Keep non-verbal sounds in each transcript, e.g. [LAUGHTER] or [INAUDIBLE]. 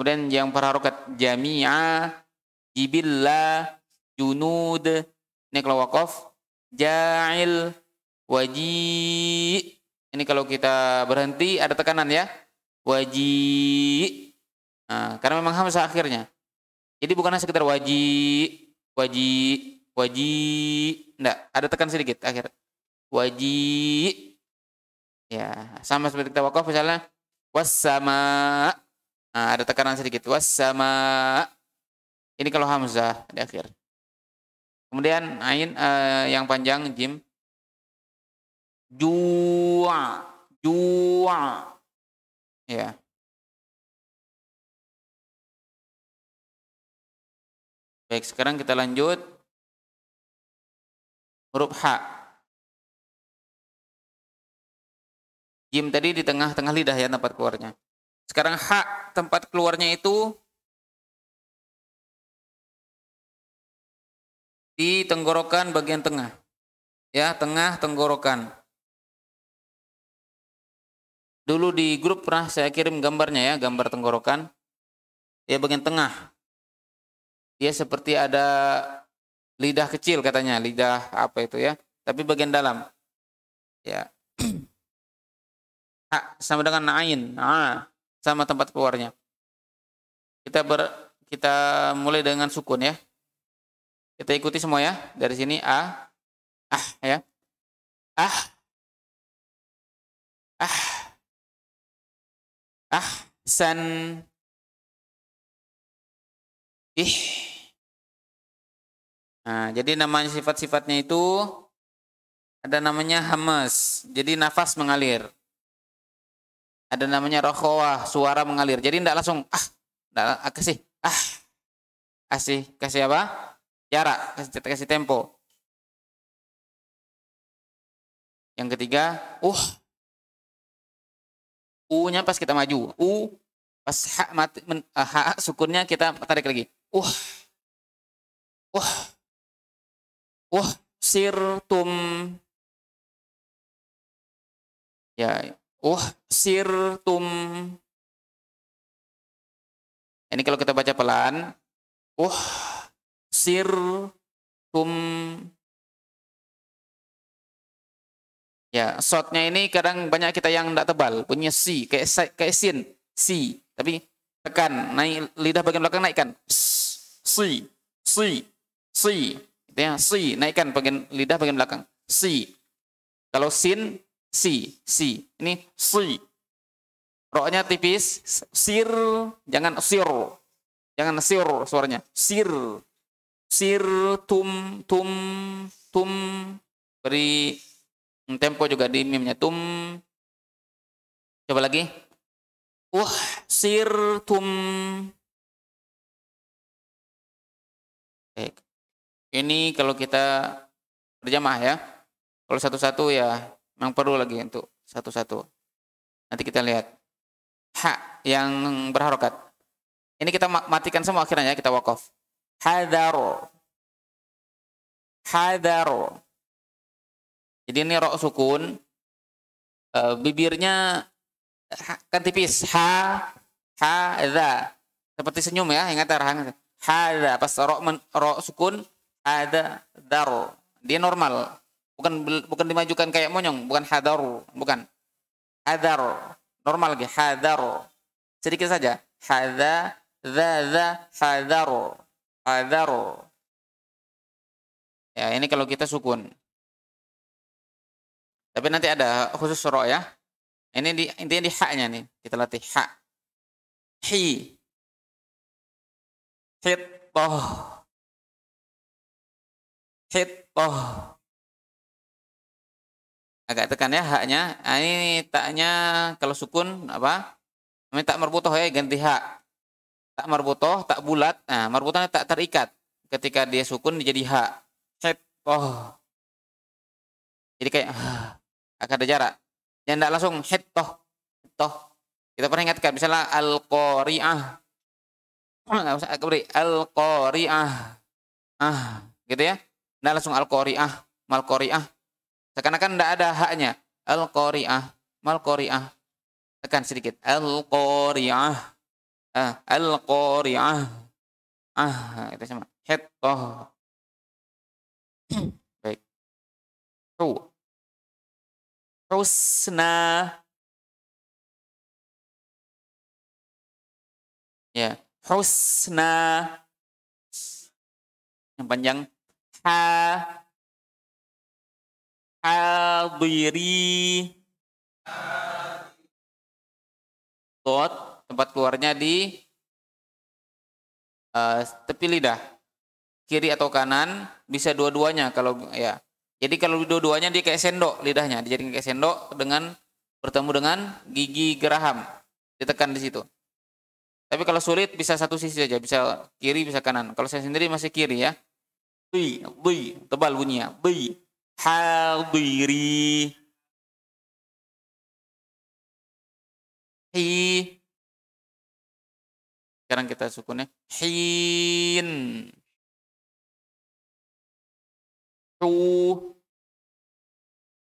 Kemudian yang para rokat jami'a, jibilla, junud. Ini kalau wakaf. Ja'il, waji. Ini kalau kita berhenti ada tekanan ya. Waji. Nah, karena memang hamzah akhirnya. Jadi bukan sekitar waji, waji, waji. Enggak, ada tekan sedikit akhir. Waji. Ya, sama seperti kita wakaf misalnya wassama Nah, ada tekanan sedikit. sama Ini kalau hamzah di akhir. Kemudian ain uh, yang panjang jim. Jua. Jua. Ya. Baik, sekarang kita lanjut huruf H. Jim tadi di tengah-tengah lidah ya tempat keluarnya. Sekarang hak tempat keluarnya itu di tenggorokan bagian tengah. Ya, tengah tenggorokan. Dulu di grup pernah saya kirim gambarnya ya, gambar tenggorokan. Ya bagian tengah. ya seperti ada lidah kecil katanya, lidah apa itu ya, tapi bagian dalam. Ya. [CLEARS THROAT] Ha, sama dengan ain. Nah, sama tempat keluarnya. Kita ber kita mulai dengan sukun ya. Kita ikuti semua ya. Dari sini a ah ya. Ah. Ah. ah san ih. Nah, jadi namanya sifat-sifatnya itu ada namanya hamas. Jadi nafas mengalir ada namanya rokhawah, suara mengalir. Jadi tidak langsung ah, tidak ah, kasih ah, kasih kasih apa? Jarak, kasih kasih tempo. Yang ketiga, uh, u-nya pas kita maju, u pas hak mati, men, ha, eh, sukunnya kita tarik lagi, uh, uh, uh, sirtum, ya, ya uh oh, tum. ini kalau kita baca pelan uh oh, tum. ya shortnya ini kadang banyak kita yang tidak tebal punya si kayak kayak sin si tapi tekan naik lidah bagian belakang naikkan si si si ya si naikkan bagian lidah bagian belakang si kalau sin si si ini si roknya tipis sir jangan sir jangan sir suaranya sir sir tum tum tum beri tempo juga di mimnya tum coba lagi wah sir tum ini kalau kita berjamaah ya kalau satu-satu ya Memang perlu lagi untuk satu-satu. Nanti kita lihat. Ha yang berharokat. Ini kita matikan semua akhirnya ya, kita wakaf. Hadar. Hadar. Jadi ini rok sukun. Eh, bibirnya kan tipis. Ha, ha, da. Seperti senyum ya, ingat arahan. Ya, Hada, pas rok, rok sukun, ada, daro. Dia normal bukan bukan dimajukan kayak monyong bukan hadar bukan hadar normal gitu hadar sedikit saja hada za za hadar hadar ya ini kalau kita sukun tapi nanti ada khusus ro ya ini di intinya di haknya nih kita latih hak hi hitoh hitoh agak tekan ya haknya nah, ini taknya kalau sukun apa ini tak merbutoh ya ganti hak tak merbutoh tak bulat nah merbutohnya tak terikat ketika dia sukun dia jadi hak set oh jadi kayak ah, agak ada jarak yang tidak langsung head toh toh kita pernah ingatkan misalnya al qariah al ah, qariah ah gitu ya tidak langsung al qariah mal qariah Seakan-akan tidak ada haknya. Al-Qari'ah. Mal-Qari'ah. Tekan sedikit. Al-Qari'ah. Ah, Al-Qari'ah. Ah, itu sama. Hittah. Oh. [CLEARS THROAT] Baik. Tu. Husna. Ya. Husna. Yang panjang. Ha hadiri Tot, tempat keluarnya di uh, tepi lidah kiri atau kanan bisa dua-duanya kalau ya jadi kalau dua-duanya dia kayak sendok lidahnya jadi kayak sendok dengan bertemu dengan gigi geraham ditekan di situ tapi kalau sulit bisa satu sisi aja, bisa kiri bisa kanan kalau saya sendiri masih kiri ya bi bi tebal bunyinya bi hadiri hi sekarang kita sukunnya hin su,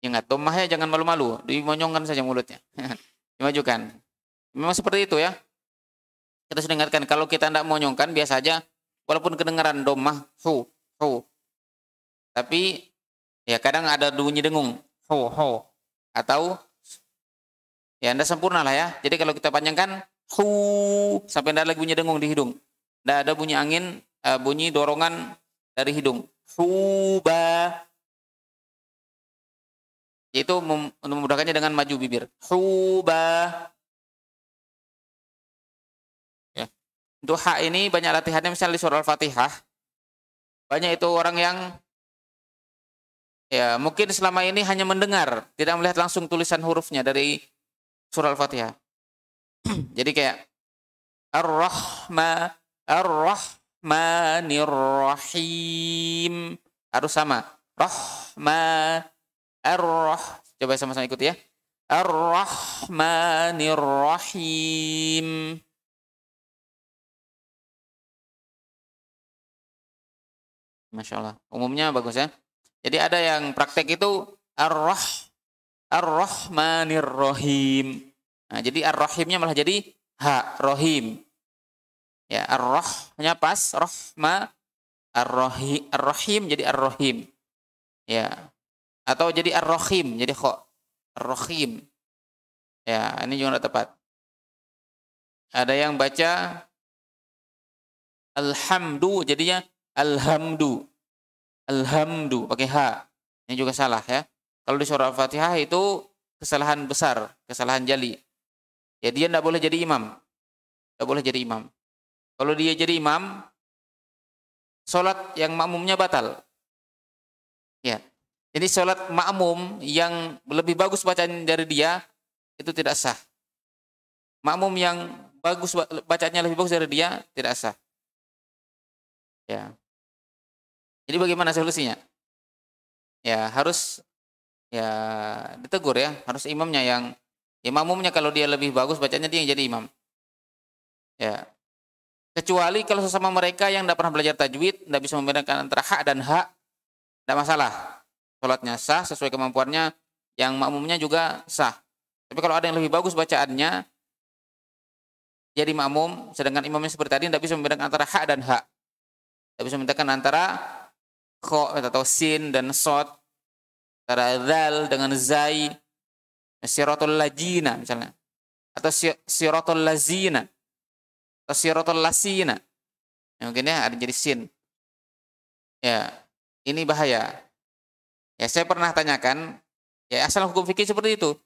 ingat domah ya jangan malu-malu dimonyongkan saja mulutnya [LAUGHS] dimajukan memang seperti itu ya kita sudah ingatkan kalau kita tidak monyongkan biasa aja walaupun kedengaran domah su, su, tapi Ya, kadang ada bunyi dengung, ho ho atau ya Anda sempurna lah ya. Jadi kalau kita panjangkan hu sampai tidak lagi bunyi dengung di hidung. Tidak ada bunyi angin, uh, bunyi dorongan dari hidung. ba. yaitu mem memudahkannya dengan maju bibir. ba. ya. Untuk hak ini banyak latihannya misalnya di surah Al-Fatihah. Banyak itu orang yang Ya, mungkin selama ini hanya mendengar, tidak melihat langsung tulisan hurufnya dari surah Al-Fatihah. [CLEARS THROAT] Jadi kayak Ar-Rahma, Ar-Rahmanir Rahim. Harus sama. Rahma, Ar-Rah. Coba sama-sama ikuti ya. Ar-Rahmanir Rahim. Masya Allah. Umumnya bagus ya. Jadi ada yang praktek itu ar-rah ar-rahmanir rahim. Nah, jadi ar-rahimnya malah jadi ha rahim. Ya, ar-rahnya pas rahma ar-rahim ar-rahim jadi ar-rahim. Ya. Atau jadi ar-rahim jadi kok ar-rahim. Ya, ini juga tidak tepat. Ada yang baca alhamdu jadinya alhamdu alhamdu pakai h ini juga salah ya kalau di surah al-fatihah itu kesalahan besar kesalahan jali ya dia tidak boleh jadi imam tidak boleh jadi imam kalau dia jadi imam sholat yang makmumnya batal ya jadi sholat makmum yang lebih bagus bacaan dari dia itu tidak sah. Makmum yang bagus bacaannya lebih bagus dari dia tidak sah. Ya. Jadi bagaimana solusinya? Ya harus ya ditegur ya, harus imamnya yang ya makmumnya kalau dia lebih bagus bacanya dia yang jadi imam. Ya. Kecuali kalau sesama mereka yang tidak pernah belajar tajwid, tidak bisa membedakan antara hak dan hak, tidak masalah. Sholatnya sah sesuai kemampuannya, yang makmumnya juga sah. Tapi kalau ada yang lebih bagus bacaannya, jadi makmum, sedangkan imamnya seperti tadi tidak bisa membedakan antara hak dan hak. Tidak bisa membedakan antara kho atau sin dan sot antara zal dengan zai siratul lajina misalnya atau siratul lazina atau siratul lasina ya, mungkin ya ada jadi sin ya ini bahaya ya saya pernah tanyakan ya asal hukum fikih seperti itu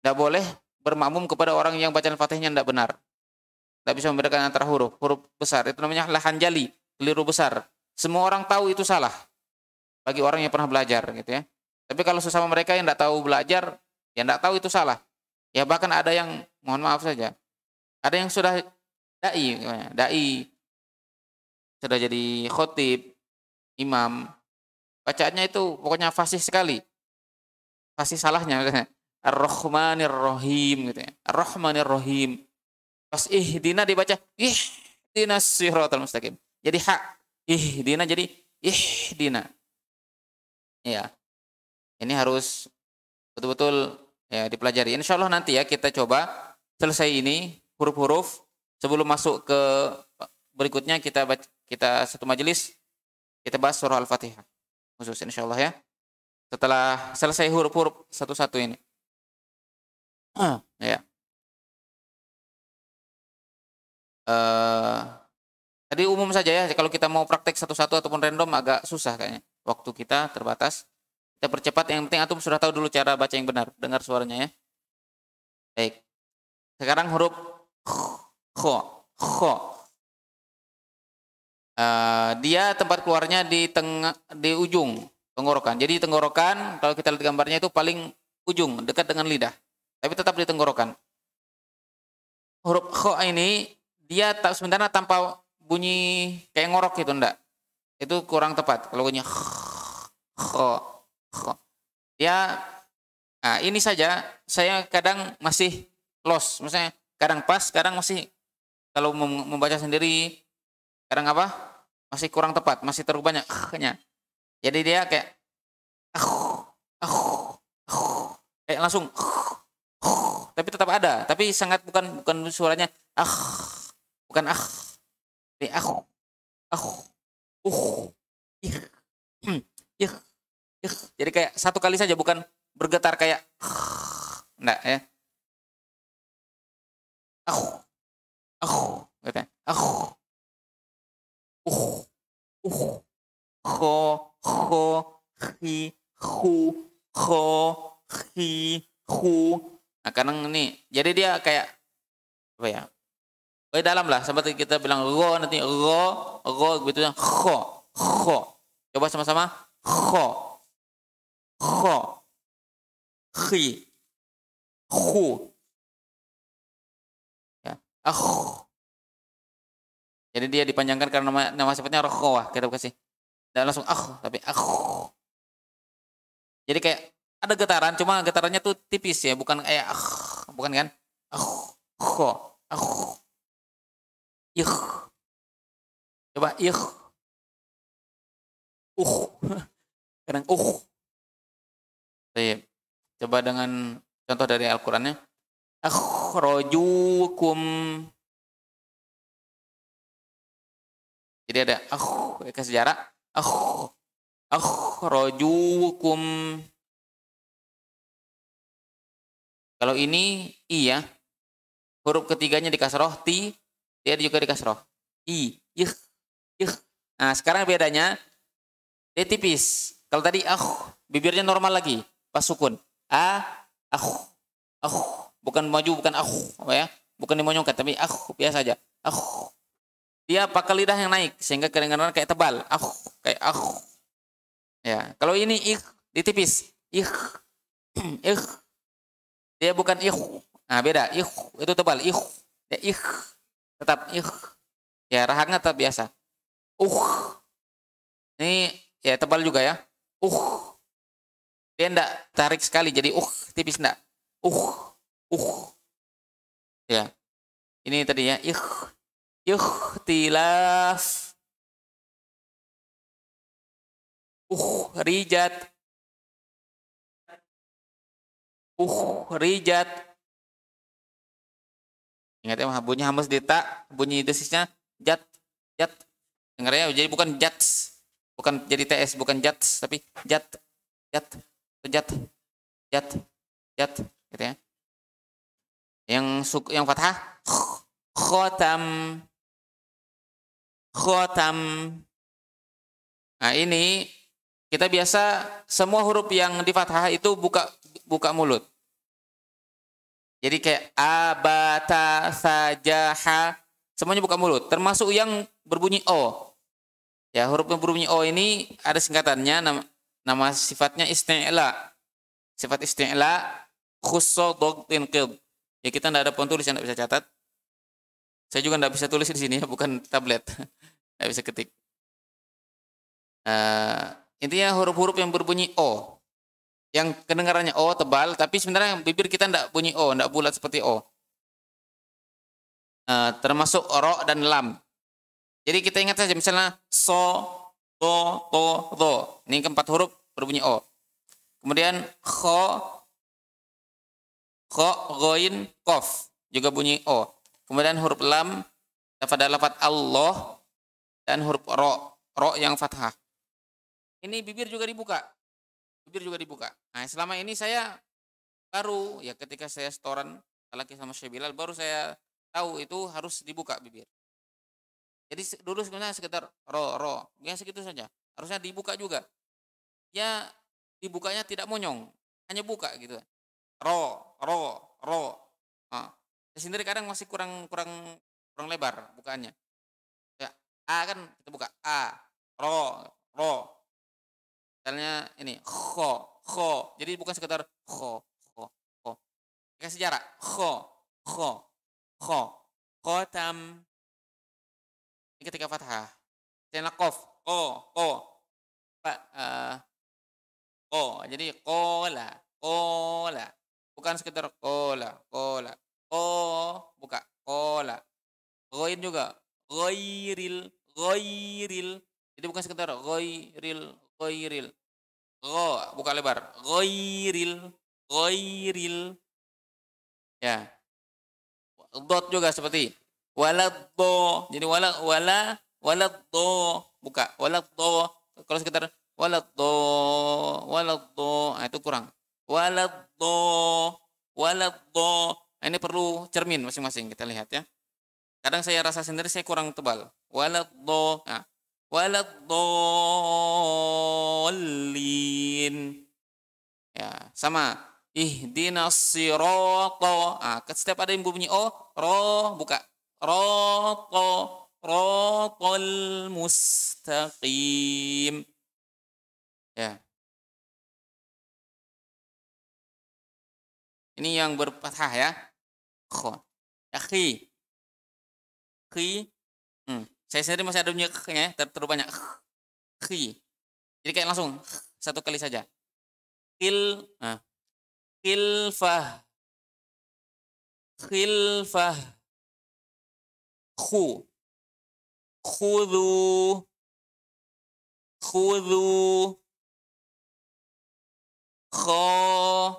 tidak boleh bermakmum kepada orang yang bacaan fatihnya tidak benar. Tidak bisa membedakan antara huruf. Huruf besar itu namanya lahan jali, keliru besar. Semua orang tahu itu salah bagi orang yang pernah belajar gitu ya. Tapi kalau sesama mereka yang tidak tahu belajar, yang tidak tahu itu salah. Ya bahkan ada yang mohon maaf saja, ada yang sudah dai, dai sudah jadi khotib, imam, bacaannya itu pokoknya fasih sekali. Fasih salahnya. Ar-Rahmanir Rahim gitu ya. Ar-Rahmanir Rahim. Pas ihdina dibaca ihdinas siratal mustaqim. Jadi hak Ih Dina jadi ih Dina Ya. Ini harus betul-betul ya dipelajari. Insya Allah nanti ya kita coba selesai ini huruf-huruf sebelum masuk ke berikutnya kita baca, kita satu majelis kita bahas surah Al-Fatihah khusus insya Allah ya setelah selesai huruf-huruf satu-satu ini ah. ya eh, Tadi umum saja ya, kalau kita mau praktek satu-satu ataupun random agak susah kayaknya. Waktu kita terbatas. Kita percepat, yang penting Antum sudah tahu dulu cara baca yang benar. Dengar suaranya ya. Baik. Sekarang huruf kho. Kho. Uh, eh, dia tempat keluarnya di tengah di ujung tenggorokan. Jadi tenggorokan kalau kita lihat gambarnya itu paling ujung dekat dengan lidah. Tapi tetap di tenggorokan. Huruf kho ini dia tak sementara tanpa bunyi kayak ngorok gitu ndak Itu kurang tepat. Kalau bunyi kho, kho. Ya nah ini saja saya kadang masih los Misalnya kadang pas, kadang masih kalau membaca sendiri kadang apa? Masih kurang tepat, masih terlalu banyak kayaknya Jadi dia kayak kayak langsung tapi tetap ada, tapi sangat bukan bukan suaranya ah bukan ah aku aku uh ih hmm. ih ih jadi kayak satu kali saja bukan bergetar kayak [LAUGHS] enggak ya aku aku gitu aku uh uh ho ho hi hu ho hi hu nah kadang nih jadi dia kayak apa ya Oke dalam lah. Seperti kita bilang ro nanti ro, ro gitu yang Kho, kho. Coba sama-sama. Kho, kho, khi, hu. Ya. Ah, Jadi dia dipanjangkan karena nama, nama sifatnya rokhawah. Kita kasih. Dan langsung ah, tapi ah. Jadi kayak ada getaran, cuma getarannya tuh tipis ya, bukan kayak ah, bukan kan? Ah, kho, ah. Ikh. Coba ikh. Uh. [LAUGHS] Kadang uh. Coba dengan contoh dari Al-Qur'annya. Akhrajukum. Jadi ada akh ke sejarah. Akh. Akhrajukum. Kalau ini iya, huruf ketiganya di kasroh ti dia juga di kasroh I, ih, ih. Nah, sekarang bedanya dia tipis. Kalau tadi ah, bibirnya normal lagi, pas sukun. A, ah, ah, bukan maju, bukan ah, ya, bukan dimonyongkan, tapi ah biasa aja. Ah, dia pakai lidah yang naik sehingga kedengaran kayak tebal. Ah, kayak ah. Ya, kalau ini ih ditipis. Ih, ih. Dia bukan ih. Nah, beda. Ih itu tebal. Ih, ya, ih tetap ih ya rahangnya tetap biasa uh ini ya tebal juga ya uh dia enggak tarik sekali jadi uh tipis enggak uh uh ya ini tadi ya ih ih tilas uh rijat uh rijat Ingat ya, bunyi hamus dita, bunyi desisnya jat, jat. Dengar ya, jadi bukan jats, bukan jadi ts, bukan jats, tapi jat, jat, jat, jat, jat, gitu ya. Yang suk yang fathah, khotam, khotam. Nah ini kita biasa semua huruf yang di fathah itu buka buka mulut. Jadi kayak abata ha semuanya buka mulut termasuk yang berbunyi o. Ya, huruf yang berbunyi o ini ada singkatannya nama, nama sifatnya istilah Sifat istilah khusso dogtin Ya kita tidak ada pun tulis yang tidak bisa catat. Saya juga tidak bisa tulis di sini [LAUGHS] bukan tablet. Tidak bisa ketik. Uh, intinya huruf-huruf yang berbunyi o yang kedengarannya O oh, tebal, tapi sebenarnya bibir kita tidak bunyi O, tidak bulat seperti O. Uh, termasuk ro dan lam. Jadi kita ingat saja misalnya so, to, to, to. Ini keempat huruf berbunyi O. Kemudian kho, kho, goin, kof. Juga bunyi O. Kemudian huruf lam pada lafat Allah dan huruf ro. Ro yang fathah. Ini bibir juga dibuka bibir juga dibuka. Nah, selama ini saya baru ya ketika saya setoran laki sama Syekh Bilal baru saya tahu itu harus dibuka bibir. Jadi dulu sebenarnya sekitar ro ro, biasa ya segitu saja. Harusnya dibuka juga. Ya dibukanya tidak monyong, hanya buka gitu. Ro ro ro. Nah, saya sendiri kadang masih kurang kurang kurang lebar bukanya. Ya, A kan kita buka A, ro ro Misalnya ini kho, kho. Jadi bukan sekedar kho, kho, kho. sejarah ho Kho, kho, kho. tam Ini ketika fathah. Misalnya kof, ko, ko. Pak, jadi eh, ko. Jadi kola, kola. Bukan sekedar kola, kola. Ko, buka, kola. Goin juga. Goiril, goiril. Jadi bukan sekedar goiril, ghairil go, buka lebar ghairil ghairil ya dot juga seperti waladdo jadi wala wala waladdo buka waladdo kalau sekitar waladdo waladdo nah, itu kurang waladdo waladdo nah, ini perlu cermin masing-masing kita lihat ya kadang saya rasa sendiri saya kurang tebal waladdo nah waladdallin. Ya, sama. Ihdinas sirata. Ah, setiap ada yang bunyi o, oh, ro, buka. Rata, ratal mustaqim. Ya. Ini yang berpatah ya. Kho. Akhi. Ya, khi. Khi. Hmm saya sendiri masih ada punya ya, ter terlalu banyak khi jadi kayak langsung satu kali saja kil nah, kilfah khilfah khu khudu khudu kha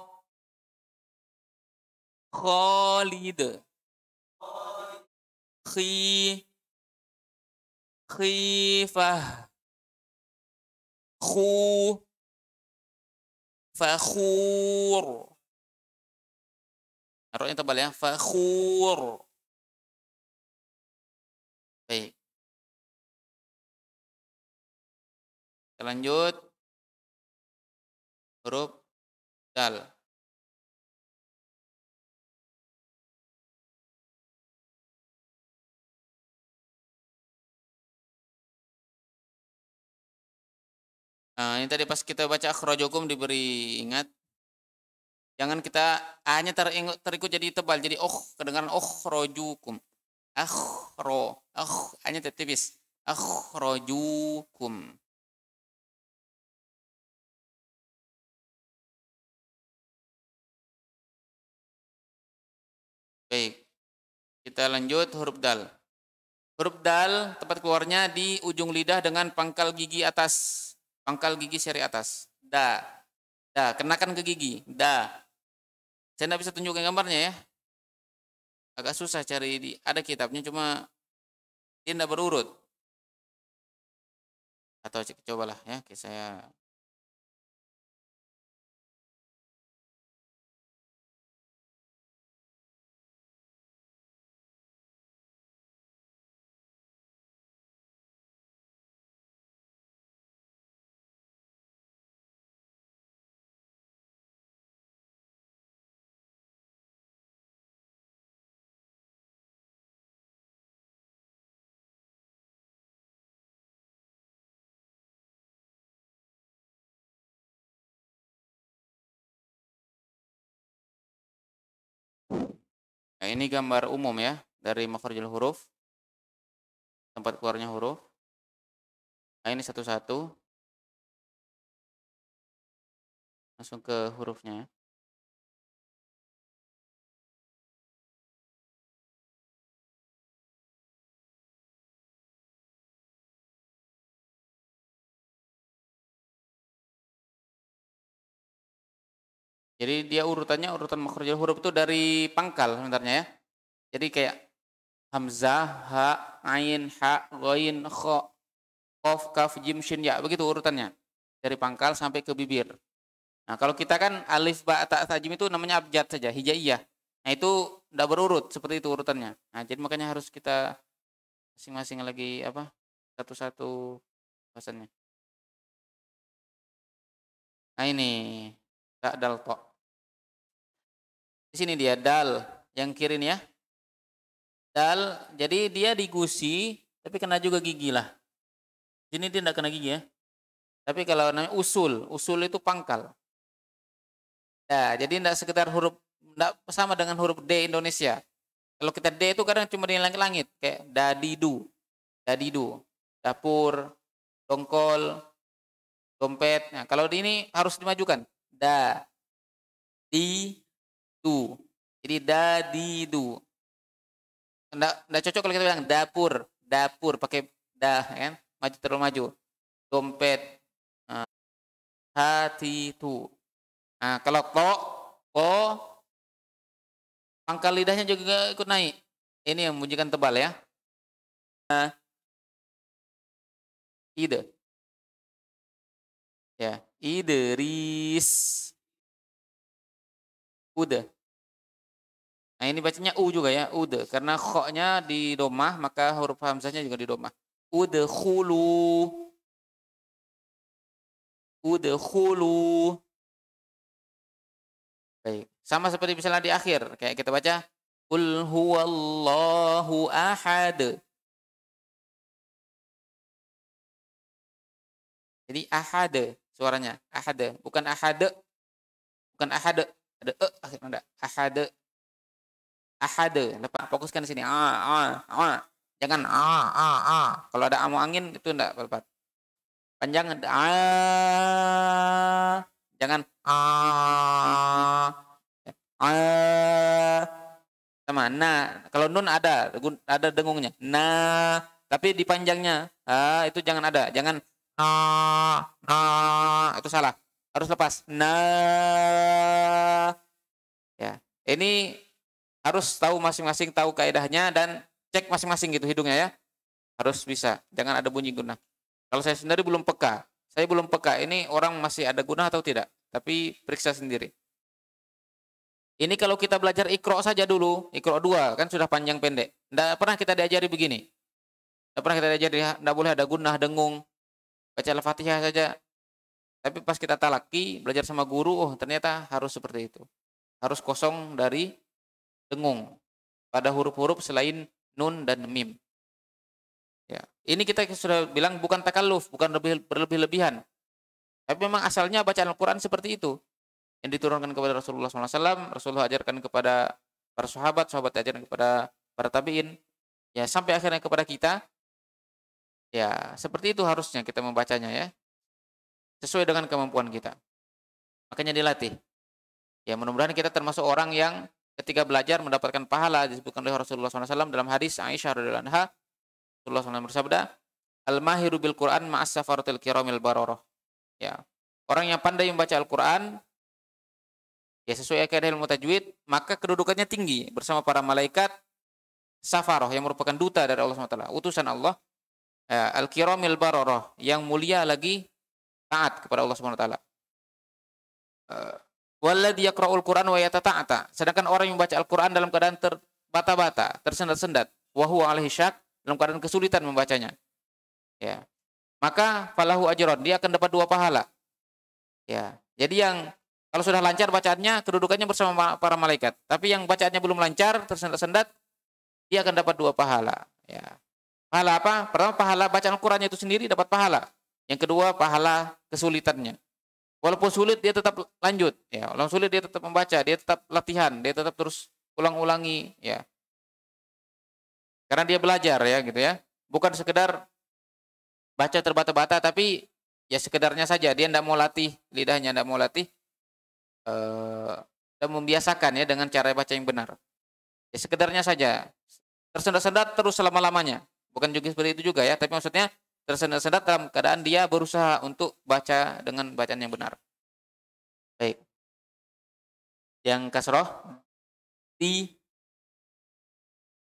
khalid khi khifah khu fakhur Artinya tebal ya fakhur baik kita lanjut huruf dal Nah, ini tadi pas kita baca akhrajukum diberi ingat. Jangan kita hanya teringat, terikut jadi tebal. Jadi oh, kedengaran oh rojukum. Akhro. Ah, hanya tipis. rojukum. Baik. Kita lanjut huruf dal. Huruf dal tempat keluarnya di ujung lidah dengan pangkal gigi atas. Pangkal gigi seri atas. Da. Da. Kenakan ke gigi. Da. Saya tidak bisa tunjukkan gambarnya ya. Agak susah cari di ada kitabnya cuma dia tidak berurut. Atau cobalah ya, Oke, saya Nah, ini gambar umum ya dari makhrajul huruf. Tempat keluarnya huruf. Nah, ini satu-satu. Langsung ke hurufnya ya. Jadi dia urutannya urutan makhrajul huruf itu dari pangkal sebenarnya ya. Jadi kayak hamzah, ha, ain, ha, ghain, kha, qaf, kaf, jim, shin, ya begitu urutannya. Dari pangkal sampai ke bibir. Nah, kalau kita kan alif, ba, ta, tajim itu namanya abjad saja, hijaiyah. Nah, itu tidak berurut seperti itu urutannya. Nah, jadi makanya harus kita masing-masing lagi apa? satu-satu bahasannya. Nah, ini tak dalto. Di sini dia dal yang kiri ini ya. Dal, jadi dia digusi tapi kena juga gigi lah. Ini dia tidak kena gigi ya. Tapi kalau namanya usul, usul itu pangkal. Nah, jadi tidak sekedar huruf, tidak sama dengan huruf D Indonesia. Kalau kita D itu kadang cuma di langit-langit. Kayak dadidu, dadidu, dapur, tongkol, dompet. Nah, kalau di ini harus dimajukan. Da, di, du. Jadi dadidu. Nggak, nggak cocok kalau kita bilang dapur, dapur pakai dah ya kan, maju terlalu maju. Dompet Nah, eh, hati tuh, Nah, kalau ko ko pangkal lidahnya juga ikut naik. Ini yang bunyikan tebal ya. Nah, ide. Ya, Idris. Ude. Nah ini bacanya U juga ya, ude. Karena khoknya di domah, maka huruf hamzahnya juga di domah. Uda khulu. Uda khulu. Baik. Sama seperti misalnya di akhir. Kayak kita baca. Kul huwallahu ahad. Jadi ahad suaranya. Ahad. Bukan ahad. Bukan ahad ada e eh, akhir nada ahade ahade lepas fokuskan di sini a ah, a ah, a ah. jangan a a a kalau ada amu angin itu enggak berbat panjang a jangan a ya, a sama nah kalau nun ada ada dengungnya nah tapi di panjangnya ah itu jangan ada jangan ah ah itu salah harus lepas nah ya ini harus tahu masing-masing tahu kaedahnya dan cek masing-masing gitu hidungnya ya harus bisa jangan ada bunyi guna kalau saya sendiri belum peka saya belum peka ini orang masih ada guna atau tidak tapi periksa sendiri ini kalau kita belajar ikro saja dulu ikro dua kan sudah panjang pendek tidak pernah kita diajari begini tidak pernah kita diajari tidak boleh ada guna dengung baca al-fatihah saja tapi pas kita talaki, belajar sama guru, oh ternyata harus seperti itu. Harus kosong dari dengung pada huruf-huruf selain nun dan mim. Ya, ini kita sudah bilang bukan takalluf, bukan berlebih-lebihan. Tapi memang asalnya bacaan Al-Qur'an seperti itu. Yang diturunkan kepada Rasulullah SAW, Rasulullah ajarkan kepada para sahabat, sahabat ajarkan kepada para tabiin, ya sampai akhirnya kepada kita. Ya, seperti itu harusnya kita membacanya ya sesuai dengan kemampuan kita. Makanya dilatih. Ya mudah-mudahan kita termasuk orang yang ketika belajar mendapatkan pahala disebutkan oleh Rasulullah SAW dalam hadis Aisyah radhiallahu anha Rasulullah SAW bersabda al mahiru bil Quran ma'as safaratil kiramil baroroh ya orang yang pandai membaca Al Quran ya sesuai akidah ilmu tajwid maka kedudukannya tinggi bersama para malaikat safaroh yang merupakan duta dari Allah SWT utusan Allah ya, al kiramil baroroh yang mulia lagi taat kepada Allah Subhanahu wa taala. Eh, walladhi yaqra'ul Qur'an wa yatata'ata. Sedangkan orang yang membaca Al-Qur'an dalam keadaan terbata-bata, tersendat-sendat, wa huwa alaihi syak, dalam keadaan kesulitan membacanya. Ya. Maka falahu ajron, dia akan dapat dua pahala. Ya. Jadi yang kalau sudah lancar bacaannya, kedudukannya bersama para malaikat. Tapi yang bacaannya belum lancar, tersendat-sendat, dia akan dapat dua pahala. Ya. Pahala apa? Pertama pahala bacaan Al Qur'annya itu sendiri dapat pahala. Yang kedua pahala kesulitannya. Walaupun sulit dia tetap lanjut ya. Walaupun sulit dia tetap membaca, dia tetap latihan, dia tetap terus ulang-ulangi ya. Karena dia belajar ya gitu ya. Bukan sekedar baca terbata-bata tapi ya sekedarnya saja dia tidak mau latih lidahnya tidak mau latih eh, dan membiasakan ya dengan cara baca yang benar ya sekedarnya saja tersendat-sendat terus selama lamanya bukan juga seperti itu juga ya tapi maksudnya tersendat-sendat dalam keadaan dia berusaha untuk baca dengan bacaan yang benar. Baik. Yang kasroh di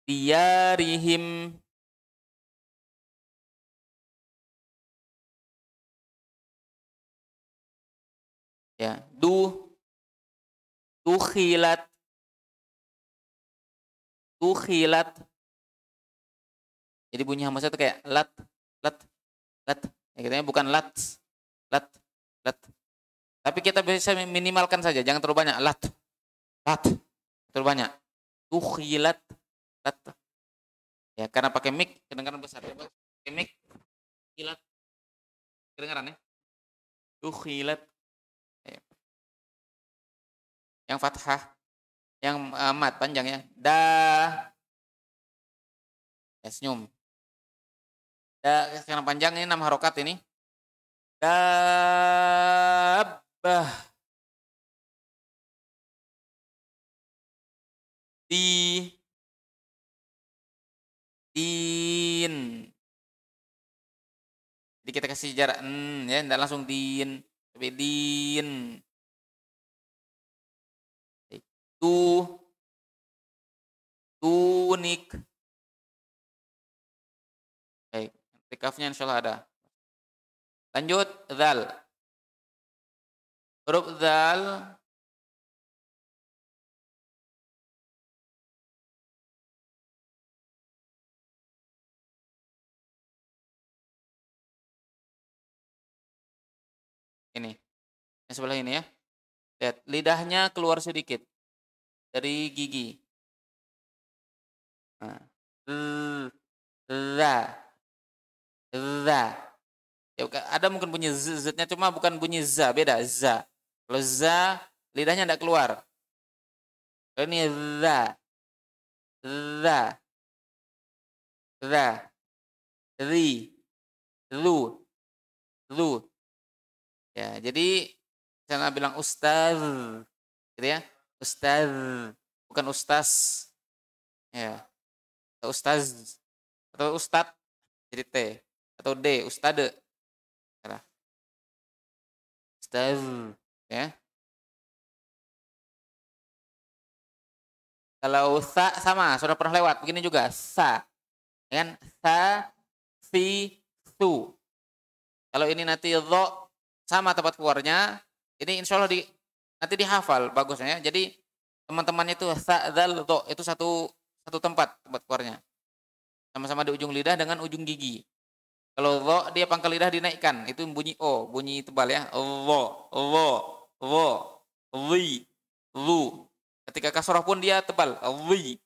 diarihim ya du tukhilat tukhilat jadi bunyi hamasnya itu kayak lat lat ya, bukan lat lat lat tapi kita bisa minimalkan saja jangan terlalu banyak lat lat terlalu banyak Tuhilat. lat ya karena pakai mic kedengaran besar ya pakai mic Hilat. kedengaran ya Tuhilat. Ya. yang fathah yang uh, panjang ya da ya senyum Ya, sekarang panjang ini enam harokat ini. Dabah. Di. Din. Jadi kita kasih jarak. Hmm, ya, tidak langsung din. Tapi din. Tu. Tunik. Tikafnya insya Allah ada. Lanjut, zal. Huruf zal ini yang sebelah ini ya lihat lidahnya keluar sedikit dari gigi nah za. Ya, ada mungkin bunyi z-nya z cuma bukan bunyi za, beda za. Kalau za lidahnya tidak keluar. ini za. Za. Za. Ri. Lu. Lu. Ya, jadi sana bilang ustaz. Gitu ya. Ustaz. Bukan ustaz. Ya. Atau ustaz. Atau ustad. Jadi T atau D ustade salah ustaz ya kalau sa sama sudah pernah lewat begini juga sa ya kan sa si su kalau ini nanti do sama tempat keluarnya ini insya Allah di nanti dihafal bagusnya ya. jadi teman-temannya itu sa dal do itu satu satu tempat tempat keluarnya sama-sama di ujung lidah dengan ujung gigi kalau wo dia pangkal lidah dinaikkan, itu bunyi o, bunyi tebal ya. Wo, wo, wo, wi, lu. Ketika kasroh pun dia tebal. Wi,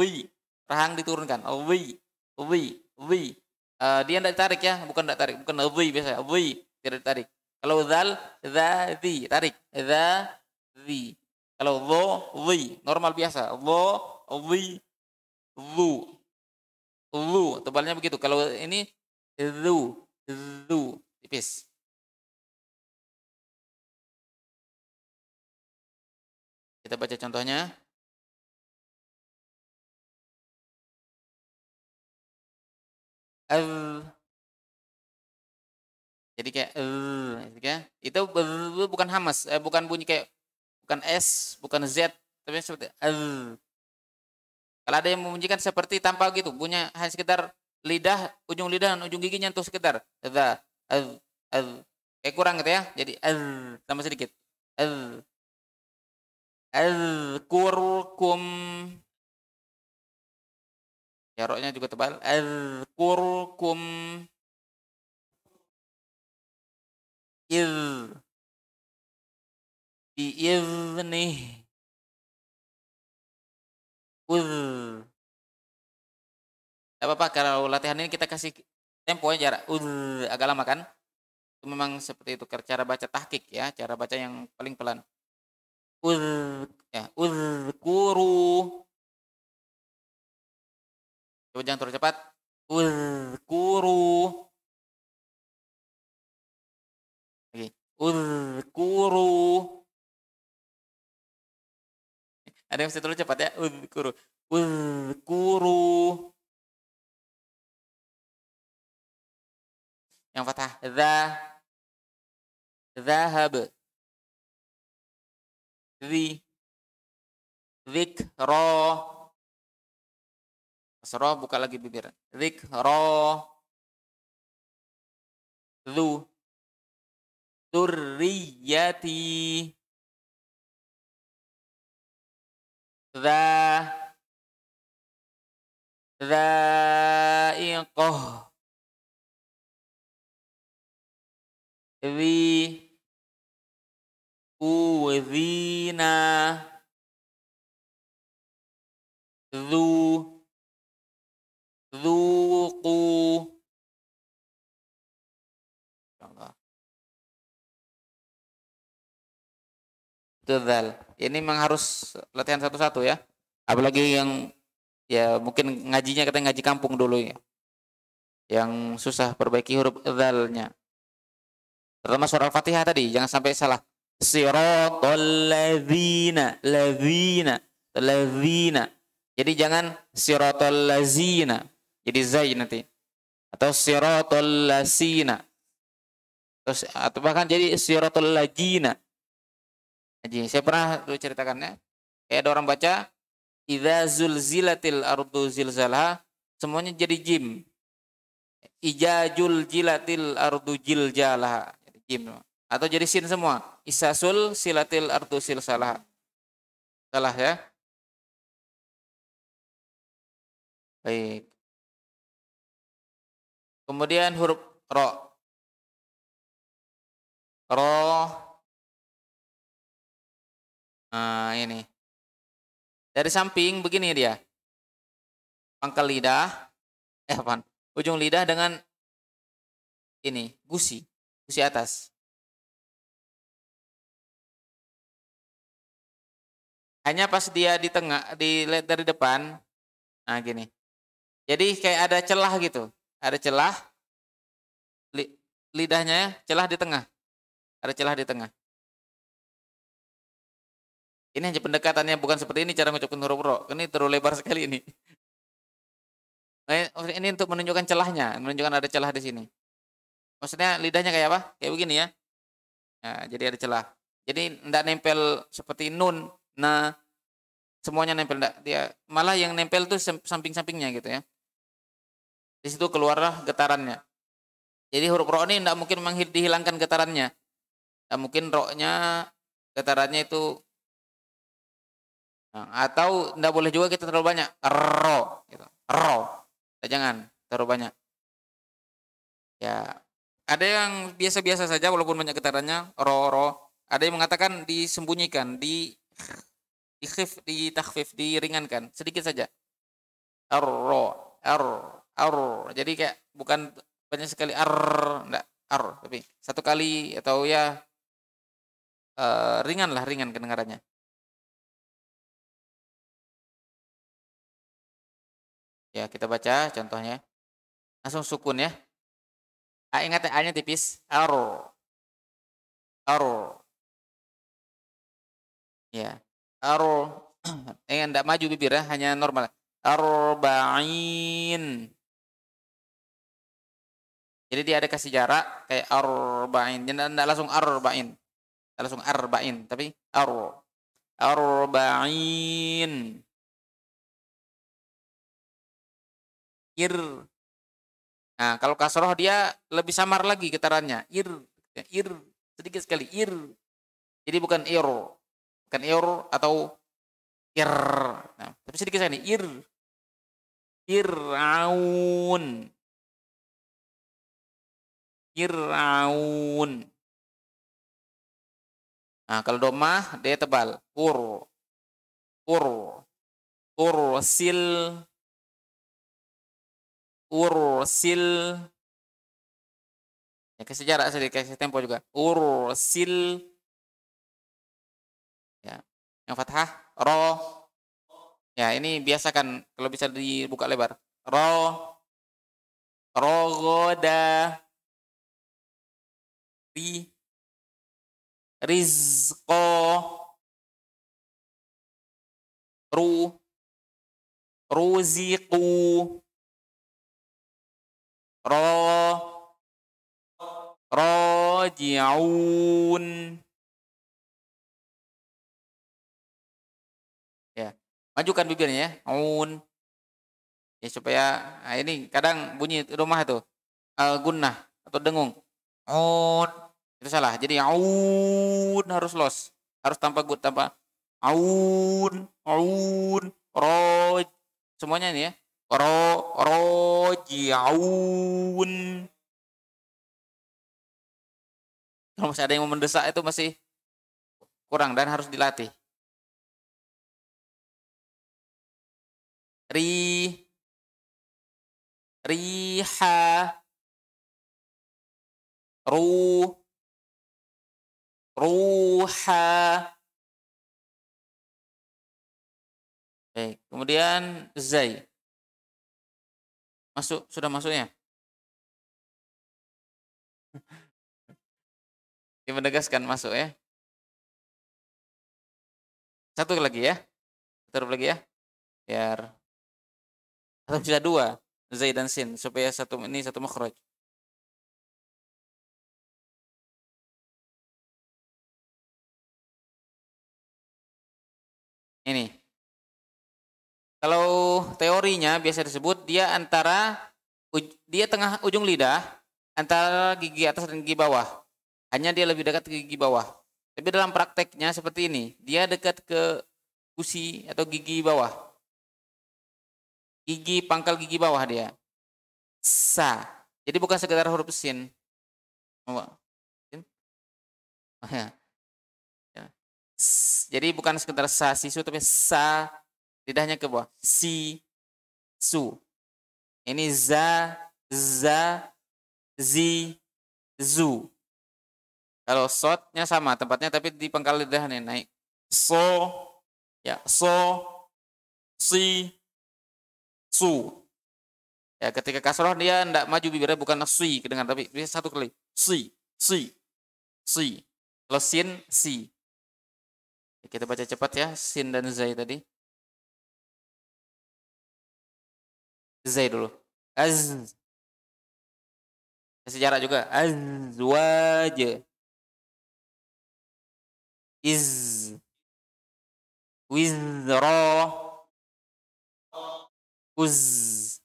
wi. Rahang diturunkan. Wi, wi, wi. Uh, dia tidak ditarik ya, bukan tidak tarik, bukan wi biasa. Wi tidak ditarik. Kalau zal, za, zi, tarik. Za, zi. Kalau wo, wi, normal biasa. Wo, wi, lu. Lu, tebalnya begitu. Kalau ini Zu. Zu. Tipis. Kita baca contohnya. Az. Jadi kayak az, gitu ya. Itu bukan hamas, eh, bukan bunyi kayak bukan s, bukan z, tapi seperti az. Kalau ada yang membunyikan seperti tanpa gitu, Bunyi hanya sekitar lidah ujung lidah dan ujung giginya nyentuh sekitar za az az eh kurang gitu ya jadi az tambah sedikit az kurkum jaroknya juga tebal kurkum iz biiznih uz apa-apa kalau latihan ini kita kasih tempo ya, jarak uh, agak lama kan itu memang seperti itu cara baca tahkik ya cara baca yang paling pelan ur ya kuru coba jangan terlalu cepat urkuru lagi kuru ada yang bisa terlalu cepat ya urkuru kuru yang fathah dha dhahab dhi dhikro kasra buka lagi bibir zikra zu Turiyati. za dzaiqah ذي أوذينا ذو ذوقوا Dzal. Ini memang harus latihan satu-satu ya. Apalagi yang ya mungkin ngajinya kita ngaji kampung dulu ya. Yang susah perbaiki huruf dalnya terutama surah Al-Fatihah tadi jangan sampai salah Siratul ladzina ladzina ladzina jadi jangan siratul lazina jadi zai nanti atau siratul lasina terus atau bahkan jadi siratul lajina jadi saya pernah dulu ceritakannya kayak ada orang baca idza zulzilatil ardu zilzalha semuanya jadi jim ijajul jilatil ardu jiljalah Jim. Atau jadi sin semua. Isasul silatil artu silsalah. Salah ya. Baik. Kemudian huruf ro. Ro. Nah, ini. Dari samping begini dia. Pangkal lidah. Eh, pan Ujung lidah dengan ini, gusi usia atas. Hanya pas dia di tengah, di dari depan, nah gini. Jadi kayak ada celah gitu, ada celah, lidahnya celah di tengah, ada celah di tengah. Ini hanya pendekatannya bukan seperti ini cara ngucapin huruf ro. Ini terlalu lebar sekali ini. Eh, ini untuk menunjukkan celahnya, menunjukkan ada celah di sini maksudnya lidahnya kayak apa kayak begini ya nah, jadi ada celah jadi tidak nempel seperti nun nah semuanya nempel enggak dia malah yang nempel tuh samping-sampingnya gitu ya di situ keluarlah getarannya jadi huruf roh ini tidak mungkin dihilangkan getarannya tidak mungkin rohnya getarannya itu nah, atau tidak boleh juga kita terlalu banyak roh gitu roh nah, jangan terlalu banyak ya ada yang biasa-biasa saja walaupun banyak getarannya, ro-ro. Ada yang mengatakan disembunyikan, di di takhfif diringankan sedikit saja. Ar-ro, ar, ar. Jadi kayak bukan banyak sekali ar, enggak ar, tapi satu kali atau ya e, ringan lah ringan kedengarannya. Ya, kita baca contohnya. Langsung sukun ya. Ah, A, ingat ya, A-nya tipis. R. R. Ya. R. Eh, [CLEARS THROAT] enggak maju bibirnya hanya normal. bain Jadi dia ada kasih jarak kayak arba'in. jangan enggak langsung arba'in. Enggak langsung bain tapi ar. Arba'in. Ir Nah, kalau kasroh dia lebih samar lagi getarannya. Ir, ya, ir, sedikit sekali. Ir. Jadi bukan ir. Bukan ir atau ir. Nah, tapi sedikit sekali. Ir. iraun iraun Nah, kalau domah dia tebal. Ur. Ur. Ur sil ursil ya kasih jarak sedikit kasih tempo juga ursil ya yang fathah ro ya ini biasa kan kalau bisa dibuka lebar ro rogoda ri rizko ru ruziku ro roji'un ya majukan bibirnya ya un ya supaya nah ini kadang bunyi rumah itu al gunnah atau dengung un itu salah jadi aun harus los harus tanpa gut tanpa aun aun Ro, semuanya ini ya ro ro raji'un. Kalau masih ada yang mendesak itu masih kurang dan harus dilatih. Ri riha ru ruha Baik. kemudian zai Masuk, sudah masuknya? Ini menegaskan masuk ya. Satu lagi ya. Satu lagi ya. Biar atau bisa dua, Zaid dan Sin supaya satu ini satu makhraj. Kalau teorinya biasa disebut dia antara dia tengah ujung lidah antara gigi atas dan gigi bawah. Hanya dia lebih dekat ke gigi bawah. Tapi dalam prakteknya seperti ini, dia dekat ke gusi atau gigi bawah. Gigi pangkal gigi bawah dia. Sa. Jadi bukan sekedar huruf sin. [LAUGHS] Ya. Ya. Jadi bukan sekedar sa sisu tapi sa Lidahnya ke bawah. Si, su. Ini za, za, zi, zu. Kalau sotnya sama tempatnya tapi di pangkal lidah nih naik. So, ya so, si, su. Ya ketika kasroh dia tidak maju bibirnya bukan si kedengar tapi dia satu kali si, si, si. Kalau sin si. Kita baca cepat ya sin dan zai tadi. Z dulu. Az. Sejarah juga. Az Azwaj. Iz. Wizra. Uz.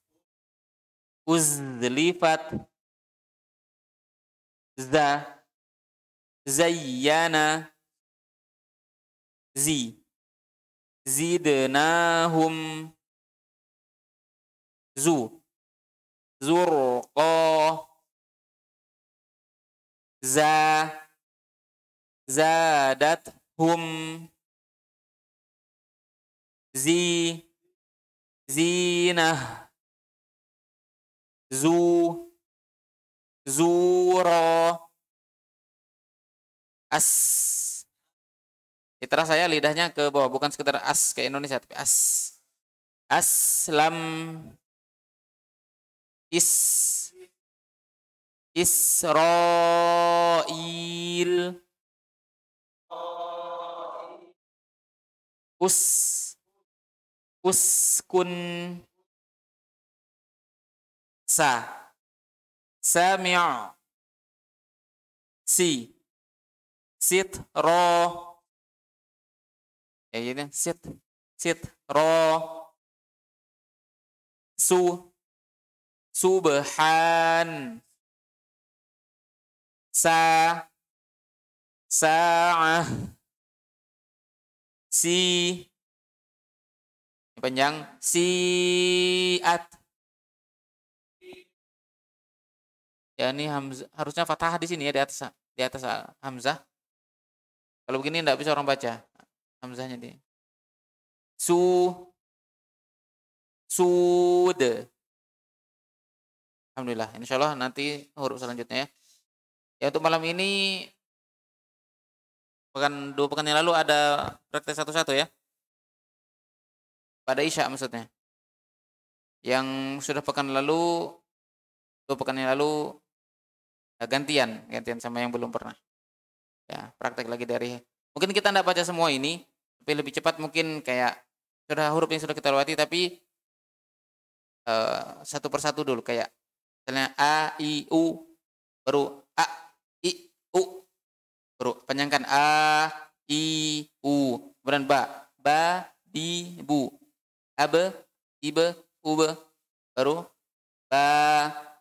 Uzlifat. Za. Zayyana. Zi. Zidnahum zu zurqa za zadat hum zi zinah zu zura as Itra saya lidahnya ke bawah bukan sekedar as ke Indonesia tapi as aslam Is Israel Us Uskun Sa Sami'a Si eh, iya Sit Ro Ya ini Sit Sit Ro Su subhan sa sa'ah si panjang siat ya ini hamzah harusnya fathah di sini ya di atas di atas hamzah kalau begini tidak bisa orang baca hamzahnya di su sud Alhamdulillah. Insya Allah nanti huruf selanjutnya ya. Ya untuk malam ini pekan dua pekan yang lalu ada praktek satu-satu ya. Pada Isya maksudnya. Yang sudah pekan lalu dua pekan yang lalu gantian gantian sama yang belum pernah. Ya praktek lagi dari mungkin kita tidak baca semua ini tapi lebih cepat mungkin kayak sudah huruf yang sudah kita lewati tapi uh, satu persatu dulu kayak misalnya a i u baru a i u baru panjangkan a i u kemudian ba ba di bu abe ibe ube baru ba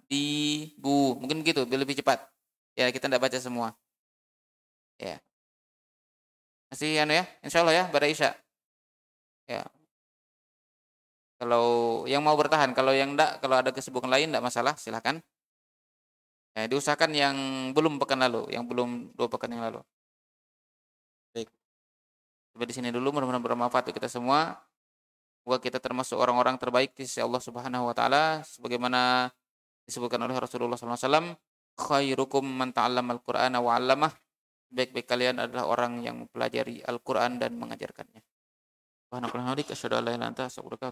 di bu mungkin begitu biar lebih cepat ya kita tidak baca semua ya masih anu ya insya Allah ya pada Isya ya kalau yang mau bertahan, kalau yang enggak, kalau ada kesibukan lain enggak masalah, silahkan. Ya, diusahakan yang belum pekan lalu, yang belum dua pekan yang lalu. Baik. Sampai di sini dulu, mudah-mudahan bermanfaat untuk kita semua. Semoga kita termasuk orang-orang terbaik di sisi Allah Subhanahu wa taala sebagaimana disebutkan oleh Rasulullah SAW khairukum man Al qur'ana wa 'allamah baik-baik kalian adalah orang yang mempelajari Al-Qur'an dan mengajarkannya. Subhanakallahumma wa bihamdika asyhadu